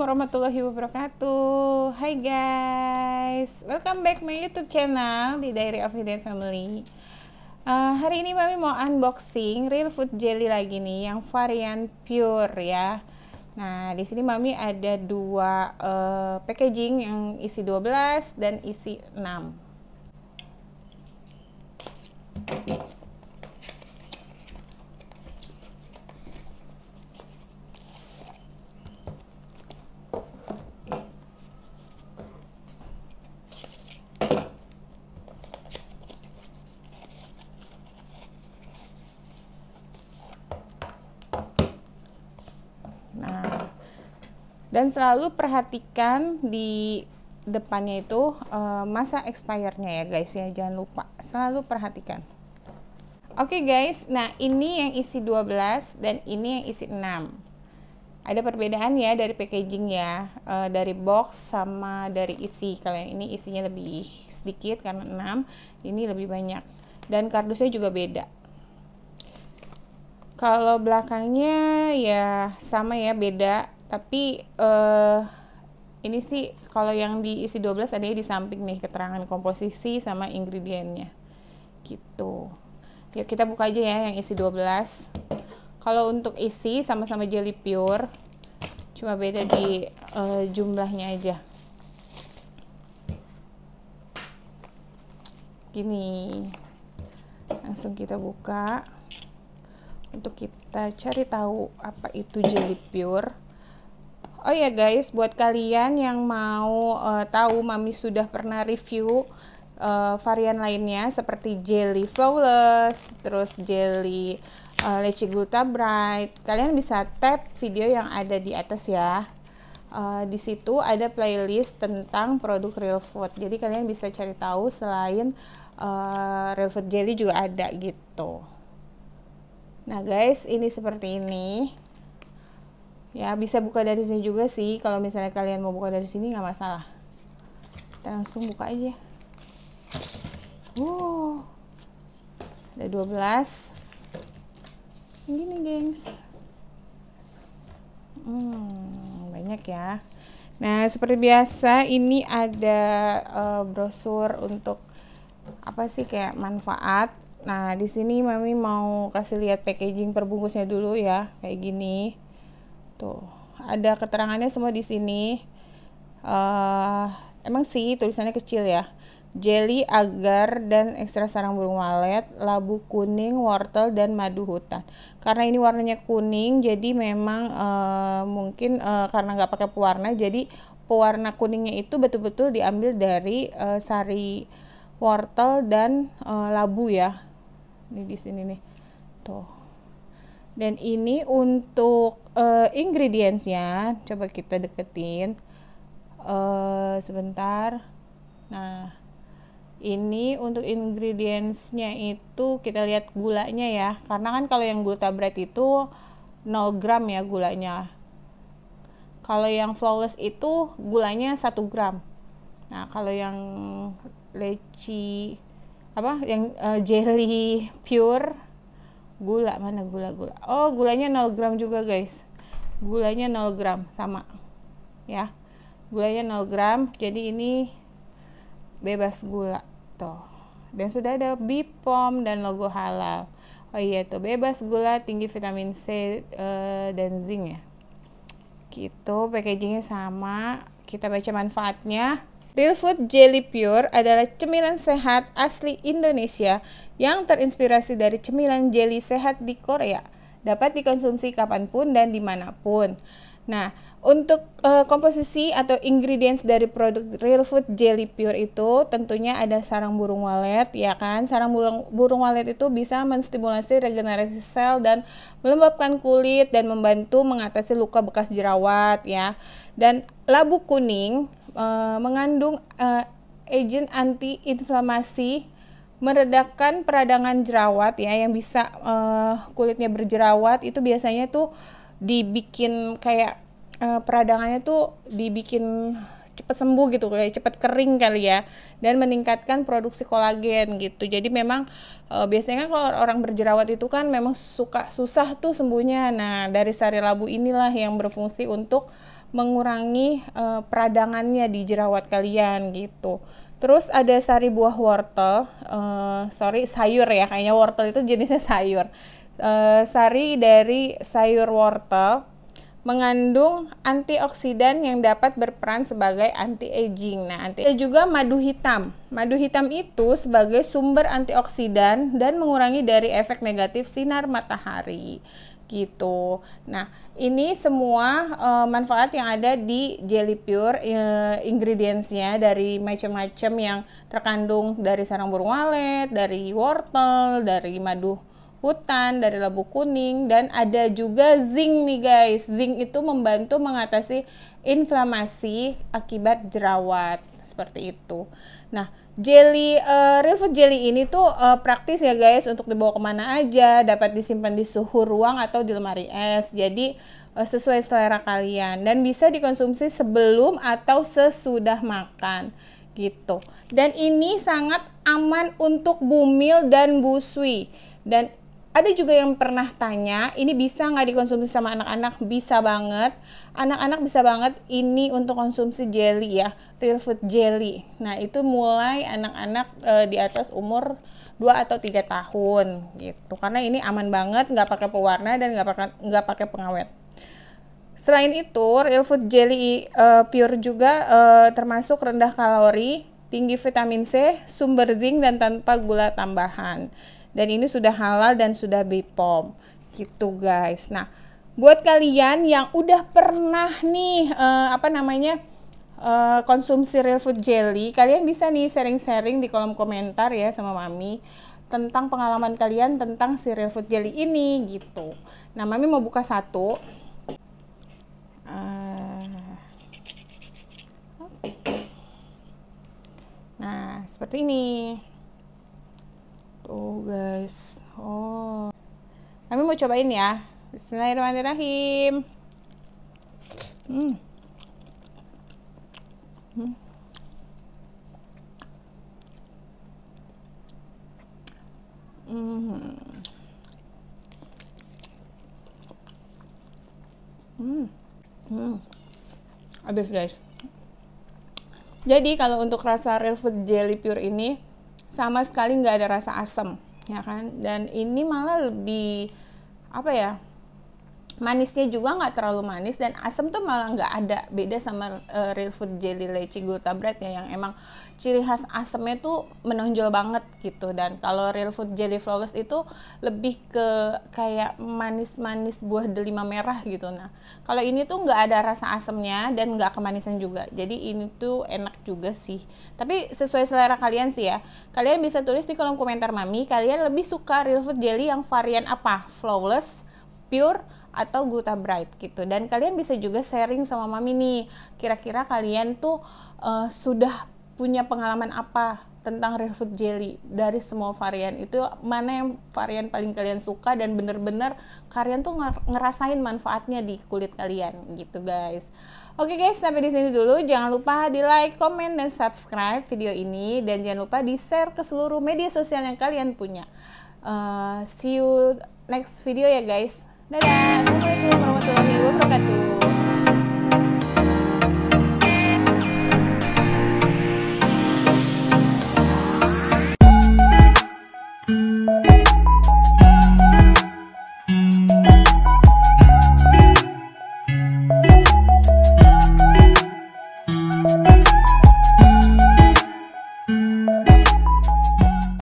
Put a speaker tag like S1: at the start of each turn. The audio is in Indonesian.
S1: warahmatullahi wabarakatuh Hai guys Welcome back my youtube channel Di Diary of Hidden Family uh, Hari ini mami mau unboxing Real food jelly lagi nih Yang varian pure ya Nah di sini mami ada dua uh, packaging Yang isi 12 dan isi 6 dan selalu perhatikan di depannya itu uh, masa expirednya ya guys ya jangan lupa selalu perhatikan oke okay guys nah ini yang isi 12 dan ini yang isi 6 ada perbedaan ya dari packaging ya uh, dari box sama dari isi kalian ini isinya lebih sedikit karena 6 ini lebih banyak dan kardusnya juga beda kalau belakangnya ya sama ya beda tapi uh, ini sih kalau yang diisi 12 ada di samping nih keterangan komposisi sama ingredientnya gitu ya kita buka aja ya yang isi 12 kalau untuk isi sama-sama jelly pure cuma beda di uh, jumlahnya aja gini langsung kita buka untuk kita cari tahu apa itu jelly pure Oh ya guys, buat kalian yang mau uh, tahu Mami sudah pernah review uh, varian lainnya seperti jelly flawless, terus jelly uh, leci bright. Kalian bisa tap video yang ada di atas ya. Uh, di situ ada playlist tentang produk real food. Jadi kalian bisa cari tahu selain uh, real food jelly juga ada gitu. Nah guys, ini seperti ini ya bisa buka dari sini juga sih kalau misalnya kalian mau buka dari sini nggak masalah kita langsung buka aja wow ada 12 gini gengs hmm, banyak ya nah seperti biasa ini ada uh, brosur untuk apa sih kayak manfaat nah di sini mami mau kasih lihat packaging perbungkusnya dulu ya kayak gini Tuh, gitu. ada keterangannya semua di sini. Uh, emang sih tulisannya kecil ya. Jelly, agar, dan ekstra sarang burung walet, labu kuning, wortel, dan madu hutan. Karena ini warnanya kuning, jadi memang uh, mungkin uh, karena nggak pakai pewarna, jadi pewarna kuningnya itu betul-betul diambil dari uh, sari wortel dan uh, labu ya. Ini di sini nih. Tuh. Dan ini untuk uh, ingredientsnya, coba kita deketin uh, sebentar. Nah, ini untuk ingredientsnya itu kita lihat gulanya ya, karena kan kalau yang gluta bread itu 0 gram ya gulanya. Kalau yang flawless itu gulanya 1 gram. Nah, kalau yang leci apa yang uh, jelly pure gula mana gula gula oh gulanya 0 gram juga guys gulanya 0 gram sama ya gulanya 0 gram jadi ini bebas gula toh dan sudah ada Bipom dan logo halal oh iya tuh bebas gula tinggi vitamin C uh, dan zinc ya gitu packagingnya sama kita baca manfaatnya Real Food Jelly Pure adalah cemilan sehat asli Indonesia yang terinspirasi dari cemilan jelly sehat di Korea. Dapat dikonsumsi kapanpun dan dimanapun. Nah, untuk uh, komposisi atau ingredients dari produk Real Food Jelly Pure itu tentunya ada sarang burung walet, ya kan? Sarang burung, burung walet itu bisa menstimulasi regenerasi sel dan melembabkan kulit dan membantu mengatasi luka bekas jerawat, ya. Dan labu kuning Eh, mengandung uh, agent antiinflamasi, meredakan peradangan jerawat ya yang bisa uh, kulitnya berjerawat itu biasanya tuh dibikin kayak uh, peradangannya tuh dibikin cepat sembuh gitu kayak cepat kering kali ya dan meningkatkan produksi kolagen gitu jadi memang e, biasanya kan kalau orang berjerawat itu kan memang suka susah tuh sembuhnya nah dari sari labu inilah yang berfungsi untuk mengurangi uh, peradangannya di jerawat kalian gitu. Terus ada sari buah wortel, uh, sorry sayur ya, kayaknya wortel itu jenisnya sayur. Uh, sari dari sayur wortel mengandung antioksidan yang dapat berperan sebagai anti-aging. Nah, anti ada juga madu hitam. Madu hitam itu sebagai sumber antioksidan dan mengurangi dari efek negatif sinar matahari gitu. Nah, ini semua uh, manfaat yang ada di jelly pure uh, ingredientsnya dari macam-macam yang terkandung dari sarang burung walet, dari wortel, dari madu hutan, dari labu kuning dan ada juga zinc nih guys. Zinc itu membantu mengatasi inflamasi akibat jerawat seperti itu. Nah, jelly uh, real food jelly ini tuh uh, praktis ya guys untuk dibawa kemana aja, dapat disimpan di suhu ruang atau di lemari es. Jadi uh, sesuai selera kalian dan bisa dikonsumsi sebelum atau sesudah makan gitu. Dan ini sangat aman untuk bumil dan busui. Dan ada juga yang pernah tanya, ini bisa nggak dikonsumsi sama anak-anak? Bisa banget. Anak-anak bisa banget ini untuk konsumsi jelly ya, real food jelly. Nah, itu mulai anak-anak e, di atas umur 2 atau 3 tahun gitu. Karena ini aman banget, nggak pakai pewarna dan nggak pakai nggak pakai pengawet. Selain itu, real food jelly e, pure juga e, termasuk rendah kalori, tinggi vitamin C, sumber zinc dan tanpa gula tambahan dan ini sudah halal dan sudah BPOM gitu guys nah buat kalian yang udah pernah nih uh, apa namanya uh, konsumsi real food jelly kalian bisa nih sharing-sharing di kolom komentar ya sama mami tentang pengalaman kalian tentang si real food jelly ini gitu nah mami mau buka satu eh, nah seperti ini Oh guys. Oh. Kami mau cobain ya. Bismillahirrahmanirrahim. Hmm. Hmm. Hmm. Hmm. Hmm. Habis guys. Jadi kalau untuk rasa real food jelly pure ini sama sekali nggak ada rasa asam ya kan dan ini malah lebih apa ya manisnya juga nggak terlalu manis dan asam tuh malah nggak ada beda sama uh, real food jelly leci gulta bread ya yang emang ciri khas asamnya tuh menonjol banget gitu dan kalau real food jelly flawless itu lebih ke kayak manis-manis buah delima merah gitu nah kalau ini tuh nggak ada rasa asamnya dan nggak kemanisan juga jadi ini tuh enak juga sih tapi sesuai selera kalian sih ya kalian bisa tulis di kolom komentar mami kalian lebih suka real food jelly yang varian apa flawless pure atau guta Bright gitu. Dan kalian bisa juga sharing sama mami nih, kira-kira kalian tuh uh, sudah punya pengalaman apa tentang food jelly dari semua varian itu mana yang varian paling kalian suka dan bener-bener kalian tuh ngerasain manfaatnya di kulit kalian gitu guys. Oke guys, sampai di sini dulu. Jangan lupa di like, comment, dan subscribe video ini. Dan jangan lupa di share ke seluruh media sosial yang kalian punya. Uh, see you next video ya guys. Dadah, Assalamualaikum warahmatullahi wabarakatuh.